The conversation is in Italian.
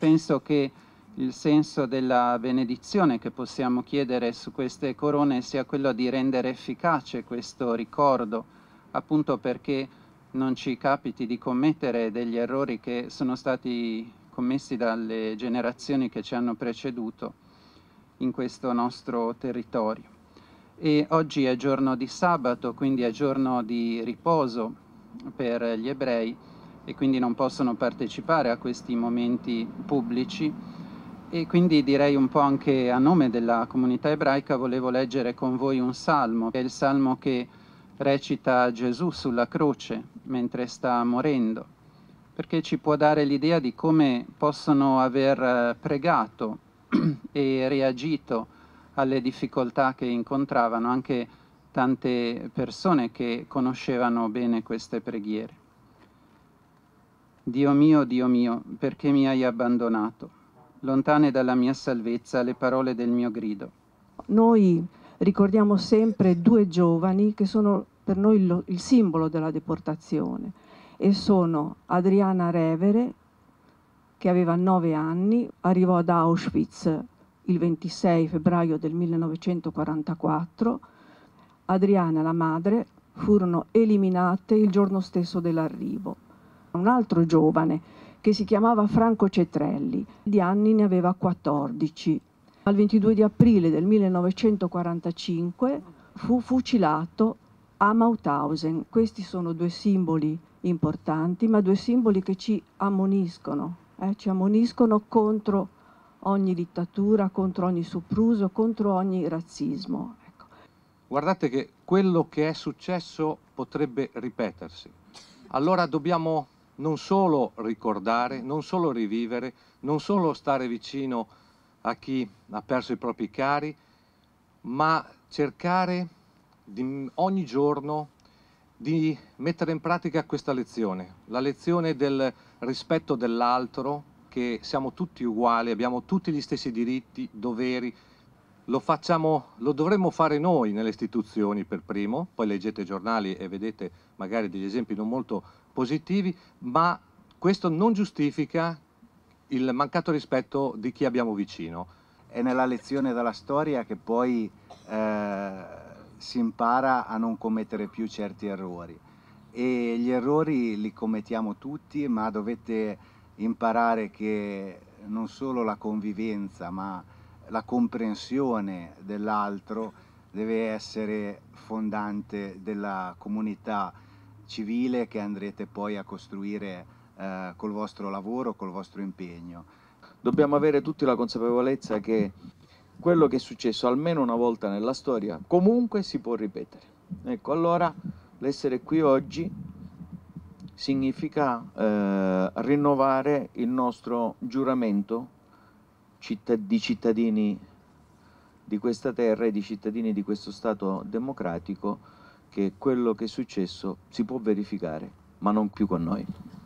penso che il senso della benedizione che possiamo chiedere su queste corone sia quello di rendere efficace questo ricordo, appunto perché non ci capiti di commettere degli errori che sono stati commessi dalle generazioni che ci hanno preceduto in questo nostro territorio. E oggi è giorno di sabato, quindi è giorno di riposo per gli ebrei e quindi non possono partecipare a questi momenti pubblici e quindi direi un po' anche a nome della comunità ebraica volevo leggere con voi un salmo, che è il salmo che recita Gesù sulla croce mentre sta morendo, perché ci può dare l'idea di come possono aver eh, pregato e reagito alle difficoltà che incontravano anche tante persone che conoscevano bene queste preghiere. Dio mio, Dio mio, perché mi hai abbandonato? Lontane dalla mia salvezza le parole del mio grido. Noi ricordiamo sempre due giovani che sono per noi lo, il simbolo della deportazione e sono Adriana Revere, che aveva nove anni, arrivò ad Auschwitz il 26 febbraio del 1944. Adriana, e la madre, furono eliminate il giorno stesso dell'arrivo un altro giovane che si chiamava Franco Cetrelli, di anni ne aveva 14. Al 22 di aprile del 1945 fu fucilato a Mauthausen. Questi sono due simboli importanti, ma due simboli che ci ammoniscono, eh? ci ammoniscono contro ogni dittatura, contro ogni sopruso, contro ogni razzismo. Ecco. Guardate che quello che è successo potrebbe ripetersi. Allora dobbiamo non solo ricordare, non solo rivivere, non solo stare vicino a chi ha perso i propri cari, ma cercare di, ogni giorno di mettere in pratica questa lezione, la lezione del rispetto dell'altro, che siamo tutti uguali, abbiamo tutti gli stessi diritti, doveri, lo, facciamo, lo dovremmo fare noi nelle istituzioni per primo, poi leggete i giornali e vedete magari degli esempi non molto positivi, ma questo non giustifica il mancato rispetto di chi abbiamo vicino. È nella lezione dalla storia che poi eh, si impara a non commettere più certi errori e gli errori li commettiamo tutti, ma dovete imparare che non solo la convivenza, ma la comprensione dell'altro deve essere fondante della comunità civile che andrete poi a costruire eh, col vostro lavoro, col vostro impegno. Dobbiamo avere tutti la consapevolezza che quello che è successo almeno una volta nella storia comunque si può ripetere. Ecco, allora l'essere qui oggi significa eh, rinnovare il nostro giuramento di cittadini di questa terra e di cittadini di questo Stato democratico che quello che è successo si può verificare, ma non più con noi.